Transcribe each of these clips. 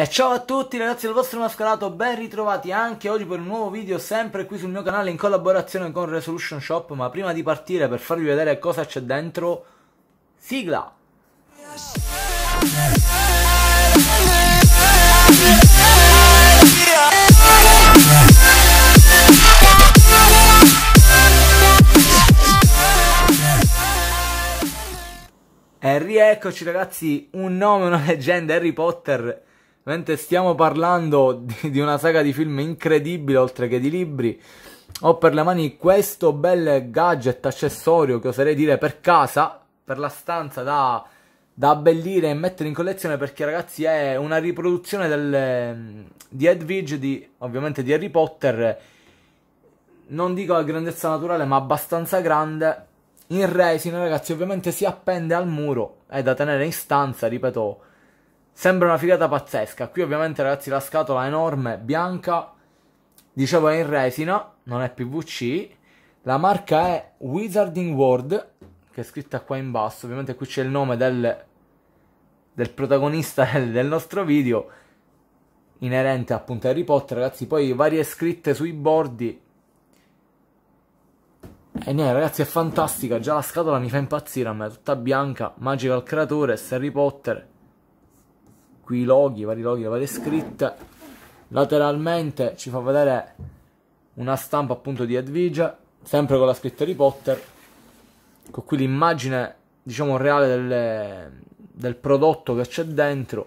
E ciao a tutti ragazzi del vostro mascalato, ben ritrovati anche oggi per un nuovo video sempre qui sul mio canale in collaborazione con Resolution Shop Ma prima di partire per farvi vedere cosa c'è dentro, sigla! E rieccoci ragazzi, un nome, una leggenda, Harry Potter Mentre stiamo parlando di, una saga di film incredibile, oltre che di libri, ho per le mani questo bel gadget accessorio che oserei dire per casa, per la stanza da, da abbellire e mettere in collezione perché ragazzi è una riproduzione del, di Edwidge, di, ovviamente di Harry Potter, non dico a grandezza naturale ma abbastanza grande, in resina ragazzi ovviamente si appende al muro, è da tenere in stanza, ripeto Sembra una figata pazzesca. Qui ovviamente ragazzi la scatola è enorme, bianca, dicevo è in resina, non è PVC. La marca è Wizarding World, che è scritta qua in basso. Ovviamente qui c'è il nome del, del protagonista del nostro video, inerente appunto a Harry Potter, ragazzi. Poi varie scritte sui bordi. E niente, ragazzi, è fantastica. Già la scatola mi fa impazzire a me, tutta bianca. Magical Creatures, Harry Potter qui i loghi, i vari loghi, le varie scritte. Lateralmente ci fa vedere una stampa appunto di Edvige, sempre con la scritta Harry Potter, con qui l'immagine diciamo reale delle, del prodotto che c'è dentro,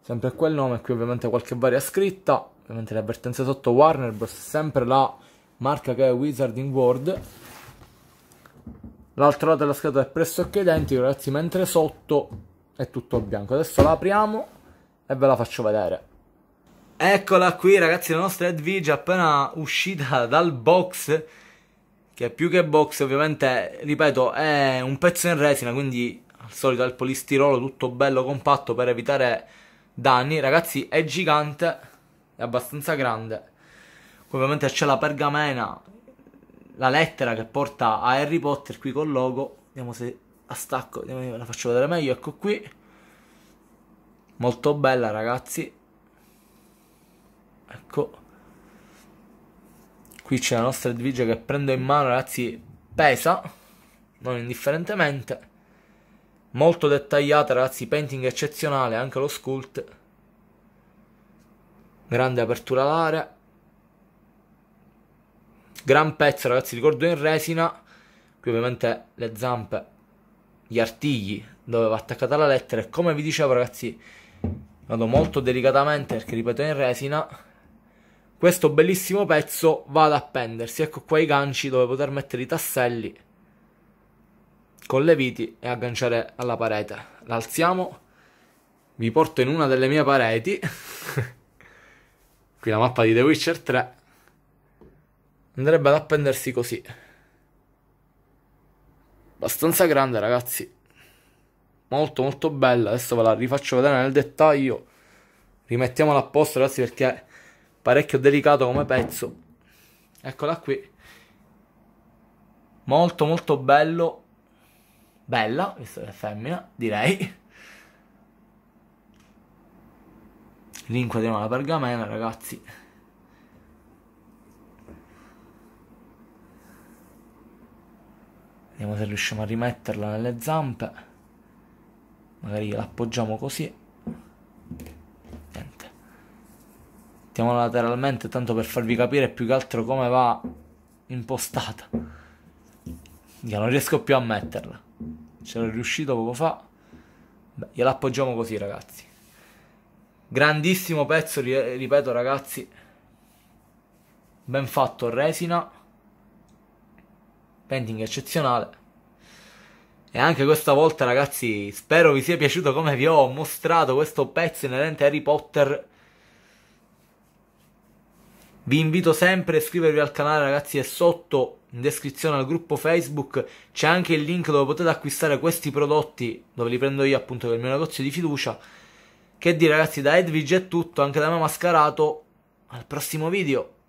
sempre quel nome, qui ovviamente qualche varia scritta, ovviamente le avvertenze sotto Warner Bros, sempre la marca che è Wizarding World. L'altro lato della scatola è pressoché identico, ragazzi, mentre sotto è tutto bianco. Adesso la apriamo e ve la faccio vedere. Eccola qui ragazzi la nostra Edvige appena uscita dal box che più che box ovviamente, ripeto, è un pezzo in resina quindi al solito è il polistirolo tutto bello compatto per evitare danni ragazzi è gigante, è abbastanza grande ovviamente c'è la pergamena, la lettera che porta a Harry Potter qui col logo vediamo se a stacco, vediamo la faccio vedere meglio, ecco qui, molto bella ragazzi, ecco, qui c'è la nostra edvigia che prendo in mano ragazzi, pesa, non indifferentemente, molto dettagliata ragazzi, painting eccezionale, anche lo sculpt, grande apertura all'area, gran pezzo ragazzi ricordo in resina qui ovviamente le zampe gli artigli dove va attaccata la lettera e come vi dicevo ragazzi vado molto delicatamente perché ripeto in resina questo bellissimo pezzo va ad appendersi ecco qua i ganci dove poter mettere i tasselli con le viti e agganciare alla parete l'alziamo vi porto in una delle mie pareti qui la mappa di The Witcher 3 andrebbe ad appendersi così abbastanza grande ragazzi molto molto bella adesso ve la rifaccio vedere nel dettaglio rimettiamola a posto ragazzi perché è parecchio delicato come pezzo eccola qui molto molto bello bella visto che è femmina direi l'inquadriamo la pergamena ragazzi Vediamo se riusciamo a rimetterla nelle zampe. Magari l'appoggiamo così. Niente. Mettiamola lateralmente tanto per farvi capire più che altro come va impostata. Io non riesco più a metterla. ce l'ho riuscito poco fa. Beh, gliela appoggiamo così, ragazzi. Grandissimo pezzo, ripeto, ragazzi. Ben fatto, resina. Painting eccezionale. E anche questa volta ragazzi spero vi sia piaciuto come vi ho mostrato questo pezzo inerente a Harry Potter. Vi invito sempre a iscrivervi al canale ragazzi è sotto in descrizione al gruppo Facebook c'è anche il link dove potete acquistare questi prodotti dove li prendo io appunto per il mio negozio di fiducia. Che dire ragazzi da Edwidge è tutto, anche da me mascherato. Al prossimo video!